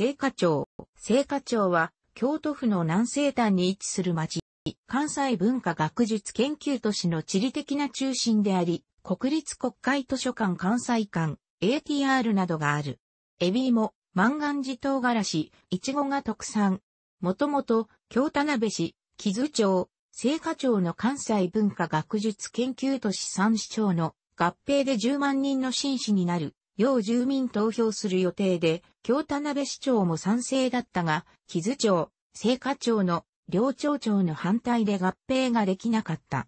聖火町。聖火町は、京都府の南西端に位置する町、関西文化学術研究都市の地理的な中心であり、国立国会図書館関西館、ATR などがある。エビも、万願寺唐辛子、イチゴが特産。もともと、京田辺市、木津町、聖火町の関西文化学術研究都市三市町の合併で10万人の紳士になる要住民投票する予定で、京田辺市長も賛成だったが、木津町、聖果町の両町長の反対で合併ができなかった。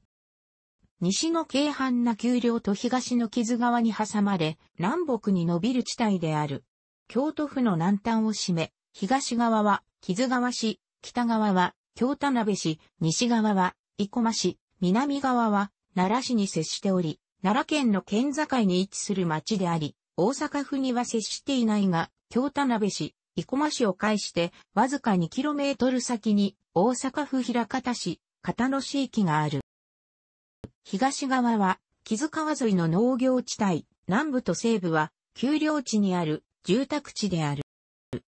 西の京阪な丘陵と東の木津川に挟まれ、南北に伸びる地帯である。京都府の南端を占め、東側は木津川市、北側は京田辺市、西側は生駒市、南側は奈良市に接しており、奈良県の県境に位置する町であり、大阪府には接していないが、京田辺市、生駒市を介して、わずか 2km 先に、大阪府平方市、片野市域がある。東側は、木津川沿いの農業地帯、南部と西部は、丘陵地にある、住宅地である。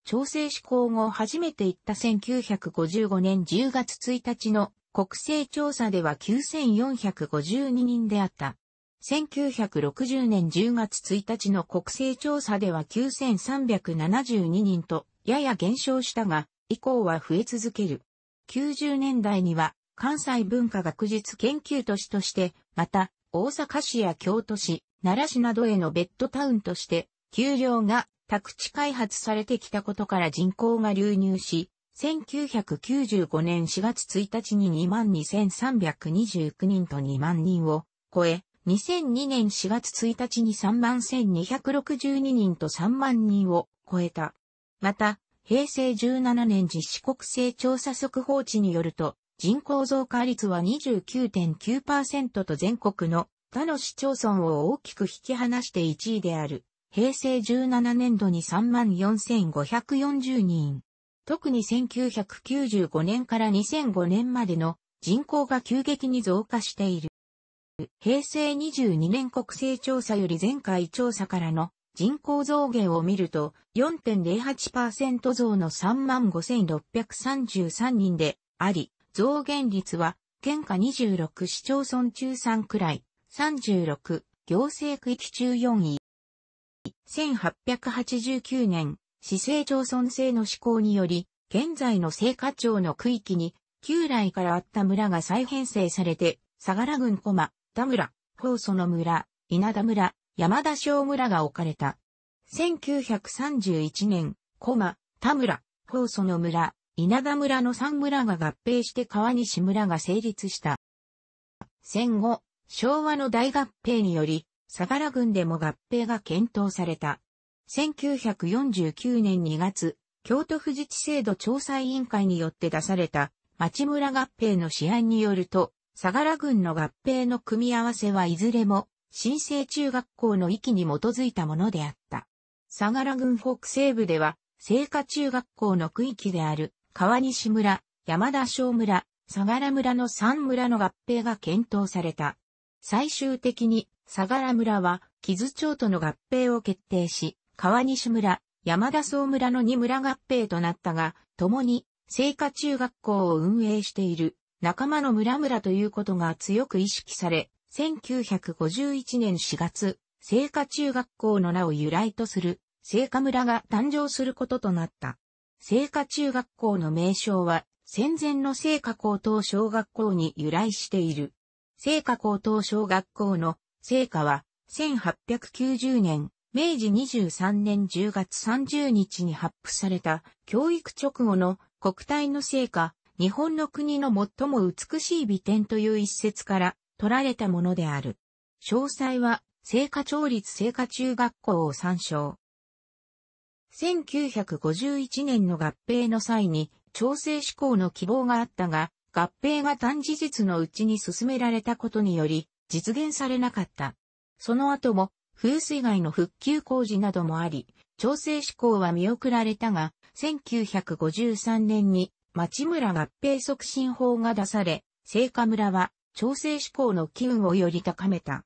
調整施行後初めて行った1955年10月1日の国勢調査では9452人であった。1960年10月1日の国勢調査では9372人と、やや減少したが、以降は増え続ける。90年代には、関西文化学術研究都市として、また、大阪市や京都市、奈良市などへのベッドタウンとして、丘陵が宅地開発されてきたことから人口が流入し、1995年4月1日に22,329人と2万人を超え、2002年4月1日に3万1262人と3万人を超えた。また、平成17年実施国勢調査速報値によると、人口増加率は29.9%と全国の他の市町村を大きく引き離して1位である。平成17年度に34,540人。特に1995年から2005年までの人口が急激に増加している。平成22年国勢調査より前回調査からの人口増減を見ると4.08%増の35,633人であり、増減率は県下26市町村中3くらい、36行政区域中4位。1889年、市政町村制の施行により、現在の聖火町の区域に、旧来からあった村が再編成されて、相良郡駒、田村、宝祖の村、稲田村、山田小村が置かれた。1931年、駒、田村、宝祖の村、稲田村の3村が合併して川西村が成立した。戦後、昭和の大合併により、相良郡でも合併が検討された。1949年2月、京都府自治制度調査委員会によって出された町村合併の試案によると、相良軍の合併の組み合わせはいずれも、新生中学校の域に基づいたものであった。相良郡北西部では、聖火中学校の区域である、川西村、山田小村、相良村の3村の合併が検討された。最終的に、相良村は、木津町との合併を決定し、川西村、山田総村の2村合併となったが、共に、聖火中学校を運営している仲間の村々ということが強く意識され、1951年4月、聖火中学校の名を由来とする聖火村が誕生することとなった。聖火中学校の名称は、戦前の聖火高等小学校に由来している。聖火高等小学校の聖火は、1890年、明治23年10月30日に発布された教育直後の国体の聖火、日本の国の最も美しい美点という一節から取られたものである。詳細は、聖火町立聖火中学校を参照。1951年の合併の際に、調整志向の希望があったが、合併が短事実のうちに進められたことにより、実現されなかった。その後も、風水害の復旧工事などもあり、調整志向は見送られたが、1953年に町村合併促進法が出され、聖火村は調整志向の機運をより高めた。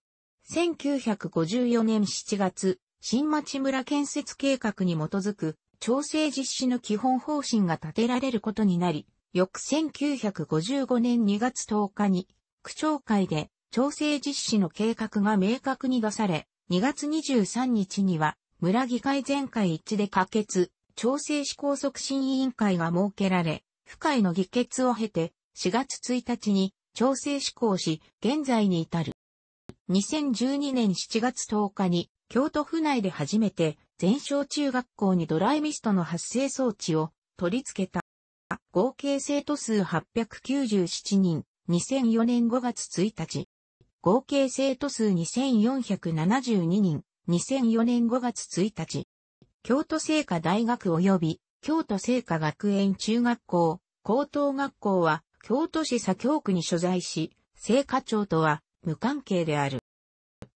1954年7月、新町村建設計画に基づく調整実施の基本方針が立てられることになり、翌1955年2月10日に区長会で調整実施の計画が明確に出され、2月23日には村議会全会一致で可決、調整施行促進委員会が設けられ、不快の議決を経て、4月1日に調整施行し、現在に至る。2012年7月10日に、京都府内で初めて、全小中学校にドライミストの発生装置を取り付けた。合計生徒数897人、2004年5月1日。合計生徒数2472人、2004年5月1日。京都聖火大学及び京都聖火学園中学校、高等学校は、京都市左京区に所在し、聖火町とは無関係である。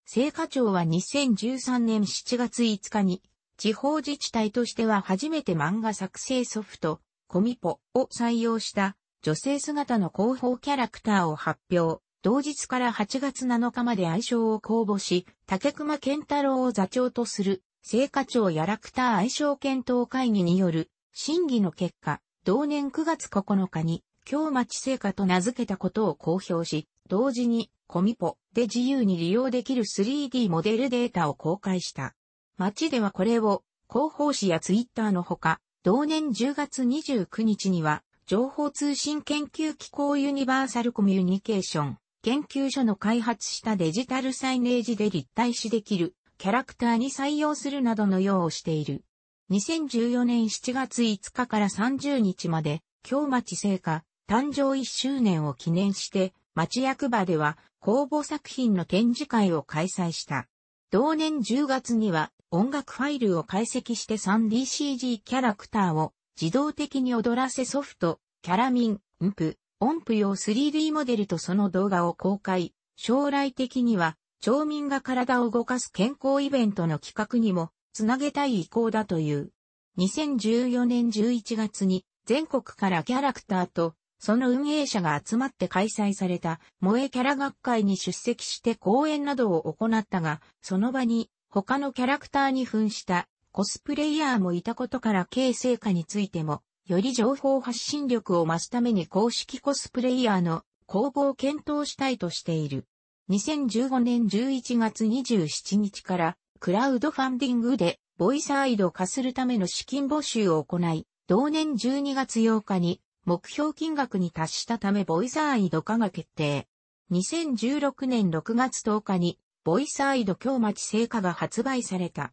聖火町は2013年7月5日に、地方自治体としては初めて漫画作成ソフト、コミポを採用した女性姿の広報キャラクターを発表。同日から8月7日まで愛称を公募し、竹熊健太郎を座長とする、聖火町やラクター愛称検討会議による審議の結果、同年9月9日に、京町聖火と名付けたことを公表し、同時に、コミポで自由に利用できる 3D モデルデータを公開した。町ではこれを、広報誌やツイッターのほか、同年10月29日には、情報通信研究機構ユニバーサルコミュニケーション研究所の開発したデジタルサイネージで立体視できるキャラクターに採用するなどの用をしている。2014年7月5日から30日まで、京町聖火誕生1周年を記念して、町役場では公募作品の展示会を開催した。同年10月には音楽ファイルを解析して 3DCG キャラクターを自動的に踊らせソフト、キャラミン、音符、音符用 3D モデルとその動画を公開。将来的には、町民が体を動かす健康イベントの企画にもつなげたい意向だという。2014年11月に全国からキャラクターとその運営者が集まって開催された萌えキャラ学会に出席して講演などを行ったが、その場に他のキャラクターに扮したコスプレイヤーもいたことから形成果についても、より情報発信力を増すために公式コスプレイヤーの公募を検討したいとしている。2015年11月27日からクラウドファンディングで、ボイサーイド化するための資金募集を行い、同年12月8日に、目標金額に達したためボイサーイド化が決定。2016年6月10日に、ボイサーイド京町聖火が発売された。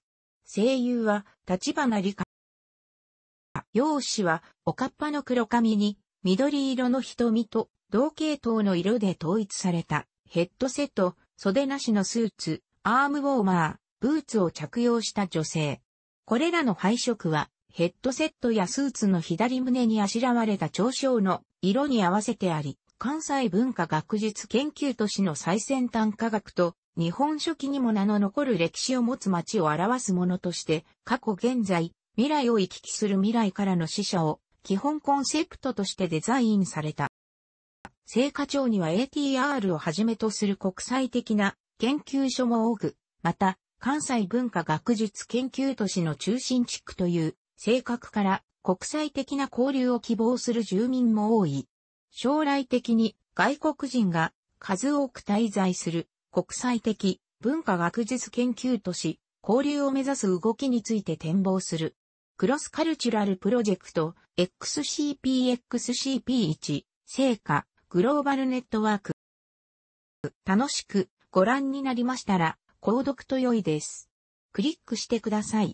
声優は、立花理香。容姿は、おかっぱの黒髪に、緑色の瞳と、同系統の色で統一された、ヘッドセット、袖なしのスーツ、アームウォーマー、ブーツを着用した女性。これらの配色は、ヘッドセットやスーツの左胸にあしらわれた長章の色に合わせてあり、関西文化学術研究都市の最先端科学と、日本書紀にも名の残る歴史を持つ町を表すものとして、過去現在、未来を行き来する未来からの死者を、基本コンセプトとしてデザインされた。聖火町には ATR をはじめとする国際的な研究所も多く、また、関西文化学術研究都市の中心地区という性格から国際的な交流を希望する住民も多い。将来的に外国人が数多く滞在する国際的文化学術研究都市交流を目指す動きについて展望する。クロスカルチュラルプロジェクト XCPXCP1 成果グローバルネットワーク楽しくご覧になりましたら購読と良いです。クリックしてください。